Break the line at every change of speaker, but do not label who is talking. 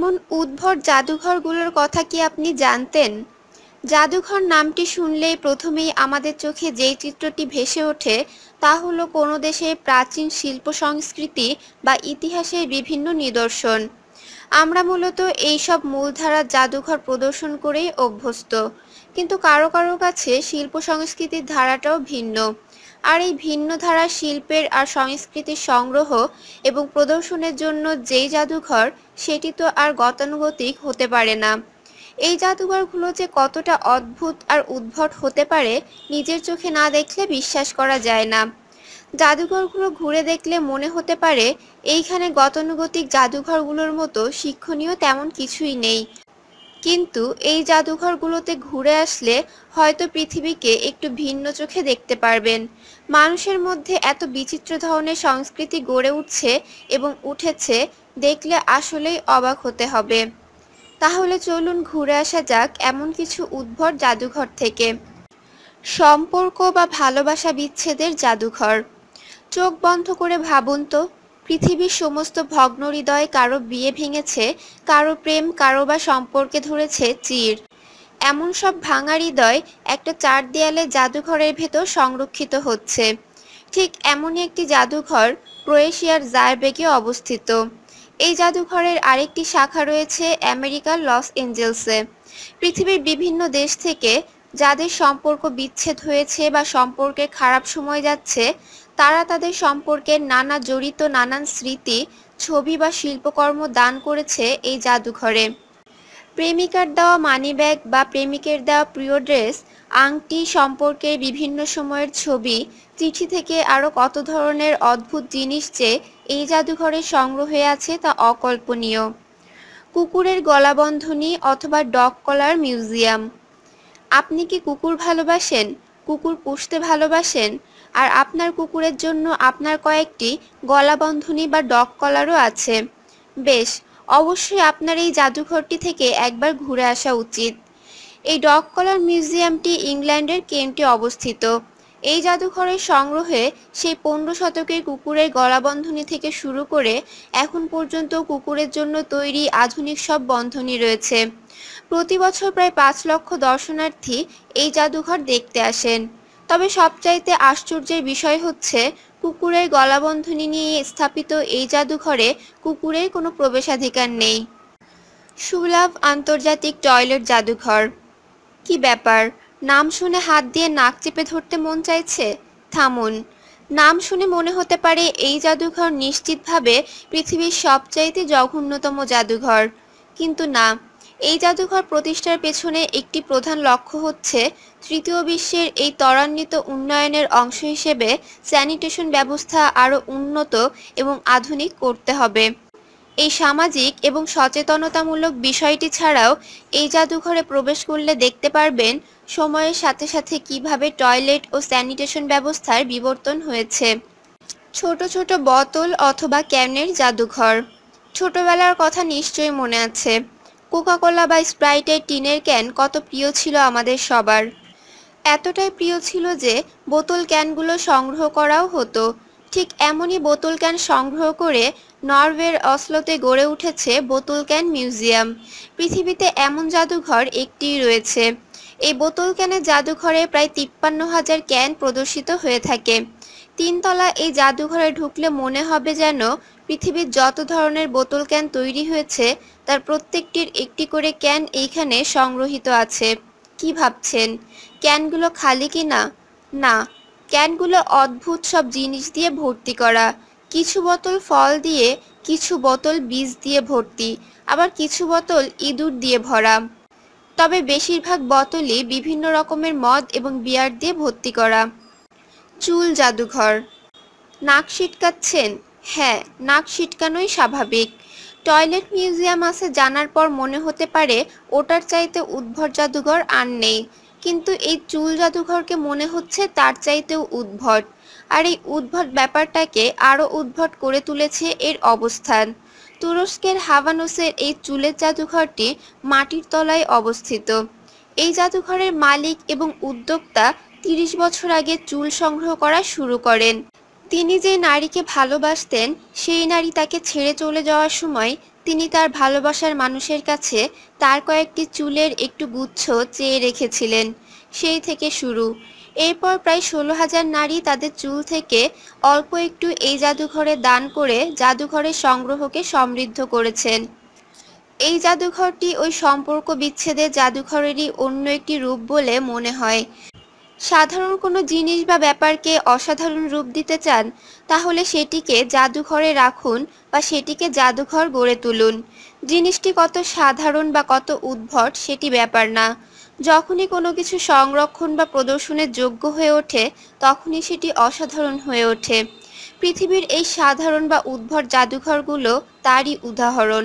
এমন উদ্ভট জাদুঘরগুলোর কথা কি আপনি জানতেন জাদুঘর নামটি শুনলেই প্রথমেই আমাদের চোখে যেই চিত্রটি ভেসে ওঠে তা হলো কোনো দেশে প্রাচীন শিল্প সংস্কৃতি বা ইতিহাসের বিভিন্ন নিদর্শন আমরা মূলত এইসব মূলধারার জাদুঘর প্রদর্শন করেই অভ্যস্ত কিন্তু কারো কারো কাছে শিল্প সংস্কৃতির ধারাটাও ভিন্ন আর এই ভিন্নধারা শিল্পের আর সংস্কৃতির সংগ্রহ এবং প্রদর্শনের জন্য যেই জাদুঘর সেটি তো আর গতানুগতিক হতে পারে না এই জাদুঘরগুলো যে কতটা অদ্ভুত আর উদ্ভট হতে পারে নিজের চোখে না দেখলে বিশ্বাস করা যায় না জাদুঘরগুলো ঘুরে দেখলে মনে হতে পারে এইখানে গতানুগতিক জাদুঘরগুলোর মতো শিক্ষণীয় তেমন কিছুই নেই কিন্তু এই জাদুঘরগুলোতে ঘুরে আসলে হয়তো পৃথিবীকে একটু ভিন্ন চোখে দেখতে পারবেন মানুষের মধ্যে এত বিচিত্র ধরনের সংস্কৃতি গড়ে উঠছে এবং উঠেছে দেখলে আসলেই অবাক হতে হবে তাহলে চলুন ঘুরে আসা যাক এমন কিছু উদ্ভট জাদুঘর থেকে সম্পর্ক বা ভালোবাসা বিচ্ছেদের জাদুঘর চোখ বন্ধ করে ভাবুন তো পৃথিবীর সমস্ত ভগ্ন হৃদয়ে কারো বিয়ে ভেঙেছে কারো প্রেম কারো বা সম্পর্কে ধরেছে চির এমন সব ভাঙা হৃদয় একটা চার দেয়ালে জাদুঘরের ভেতর সংরক্ষিত হচ্ছে ঠিক এমনই একটি জাদুঘর ক্রোয়েশিয়ার জারবেগে অবস্থিত এই জাদুঘরের আরেকটি শাখা রয়েছে আমেরিকার লস এঞ্জেলসে পৃথিবীর বিভিন্ন দেশ থেকে যাদের সম্পর্ক বিচ্ছেদ হয়েছে বা সম্পর্কে খারাপ সময় যাচ্ছে তারা তাদের সম্পর্কে নানা জড়িত নানান স্মৃতি ছবি বা শিল্পকর্ম দান করেছে এই জাদুঘরে প্রেমিকার দেওয়া মানি ব্যাগ বা প্রেমিকের দেওয়া প্রিয় ড্রেস আংটি সম্পর্কে বিভিন্ন সময়ের ছবি চিঠি থেকে আরও কত ধরনের অদ্ভুত জিনিস যে এই জাদুঘরে সংগ্রহে আছে তা অকল্পনীয় কুকুরের গলাবন্ধনী অথবা ডগ কলার মিউজিয়াম আপনি কি কুকুর ভালোবাসেন কুকুর পুষতে ভালোবাসেন আর আপনার কুকুরের জন্য আপনার কয়েকটি গলাবন্ধনী বা ডগ কলারও আছে বেশ অবশ্যই আপনার এই জাদুঘরটি থেকে একবার ঘুরে আসা উচিত এই ডগ কলার মিউজিয়ামটি ইংল্যান্ডের কেন্টে অবস্থিত এই জাদুঘরের সংগ্রহে সেই পনেরো শতকের কুকুরের গলাবন্ধনী থেকে শুরু করে এখন পর্যন্ত কুকুরের জন্য তৈরি আধুনিক সব বন্ধনী রয়েছে প্রতি বছর প্রায় পাঁচ লক্ষ দর্শনার্থী এই জাদুঘর দেখতে আসেন তবে সবচাইতে আশ্চর্যের বিষয় হচ্ছে কুকুরের গলাবন্ধনী নিয়ে স্থাপিত এই জাদুঘরে কুকুরের কোনো প্রবেশাধিকার নেই সুলভ আন্তর্জাতিক টয়লেট জাদুঘর কি ব্যাপার নাম শুনে হাত দিয়ে নাক চেপে ধরতে মন চাইছে থামুন নাম শুনে মনে হতে পারে এই জাদুঘর নিশ্চিতভাবে পৃথিবীর সবচাইতে জঘন্যতম জাদুঘর কিন্তু না এই জাদুঘর প্রতিষ্ঠার পেছনে একটি প্রধান লক্ষ্য হচ্ছে তৃতীয় বিশ্বের এই ত্বরান্বিত উন্নয়নের অংশ হিসেবে স্যানিটেশন ব্যবস্থা আরও উন্নত এবং আধুনিক করতে হবে এই সামাজিক এবং সচেতনতামূলক বিষয়টি ছাড়াও এই জাদুঘরে প্রবেশ করলে দেখতে পারবেন সময়ের সাথে সাথে কিভাবে টয়লেট ও স্যানিটেশন ব্যবস্থার বিবর্তন হয়েছে ছোট ছোট বোতল অথবা ক্যানের জাদুঘর ছোটবেলার কথা নিশ্চয়ই মনে আছে কোকাকোলা বা স্প্রাইটের টিনের ক্যান কত প্রিয় ছিল আমাদের সবার এতটাই প্রিয় ছিল যে বোতল ক্যানগুলো সংগ্রহ করাও হতো ঠিক এমনই বোতল ক্যান সংগ্রহ করে নরওয়ের অসলোতে গড়ে উঠেছে বোতল ক্যান মিউজিয়াম পৃথিবীতে এমন জাদুঘর একটিই রয়েছে এই বোতল ক্যানের জাদুঘরে প্রায় তিপ্পান্ন হাজার ক্যান প্রদর্শিত হয়ে থাকে তিনতলা এই জাদুঘরে ঢুকলে মনে হবে যেন পৃথিবীর যত ধরনের বোতল ক্যান তৈরি হয়েছে তার প্রত্যেকটির একটি করে ক্যান এইখানে সংগ্রহিত আছে কি ভাবছেন ক্যানগুলো খালি কি না না ক্যানগুলো অদ্ভুত সব জিনিস দিয়ে ভর্তি করা কিছু বোতল ফল দিয়ে কিছু বোতল বীজ দিয়ে ভর্তি আবার কিছু বোতল ইঁদুর দিয়ে ভরা তবে বেশিরভাগ বোতলই বিভিন্ন রকমের মদ এবং বিয়ার দিয়ে ভর্তি করা চুল জাদুঘর নাক সিটকাচ্ছেন হ্যাঁ নাক ছিটকানোই স্বাভাবিক টয়লেট মিউজিয়াম আছে জানার পর মনে হতে পারে ওটার চাইতে উদ্ভর জাদুঘর আর নেই কিন্তু এই চুল জাদুঘরকে মনে হচ্ছে তার চাইতেও উদ্ভট আর এই উদ্ভট ব্যাপারটাকে আরও উদ্ভট করে তুলেছে এর অবস্থান তুরস্কের হাভানোসের এই চুলের জাদুঘরটি মাটির তলায় অবস্থিত এই জাদুঘরের মালিক এবং উদ্যোক্তা তিরিশ বছর আগে চুল সংগ্রহ করা শুরু করেন তিনি যে নারীকে ভালোবাসতেন সেই নারী তাকে ছেড়ে চলে যাওয়ার সময় তিনি তার ভালোবাসার মানুষের কাছে তার কয়েকটি চুলের একটু গুচ্ছ চেয়ে রেখেছিলেন সেই থেকে শুরু এরপর প্রায় ষোলো হাজার নারী তাদের চুল থেকে অল্প একটু এই জাদুঘরে দান করে জাদুঘরের সংগ্রহকে সমৃদ্ধ করেছেন এই জাদুঘরটি ওই সম্পর্ক বিচ্ছেদের জাদুঘরেরই অন্য একটি রূপ বলে মনে হয় সাধারণ কোনো জিনিস বা ব্যাপারকে অসাধারণ রূপ দিতে চান তাহলে সেটিকে জাদুঘরে রাখুন বা সেটিকে জাদুঘর গড়ে তুলুন জিনিসটি কত সাধারণ বা কত উদ্ভট সেটি ব্যাপার না যখনই কোনো কিছু সংরক্ষণ বা প্রদর্শনের যোগ্য হয়ে ওঠে তখনই সেটি অসাধারণ হয়ে ওঠে পৃথিবীর এই সাধারণ বা উদ্ভট জাদুঘরগুলো তারই উদাহরণ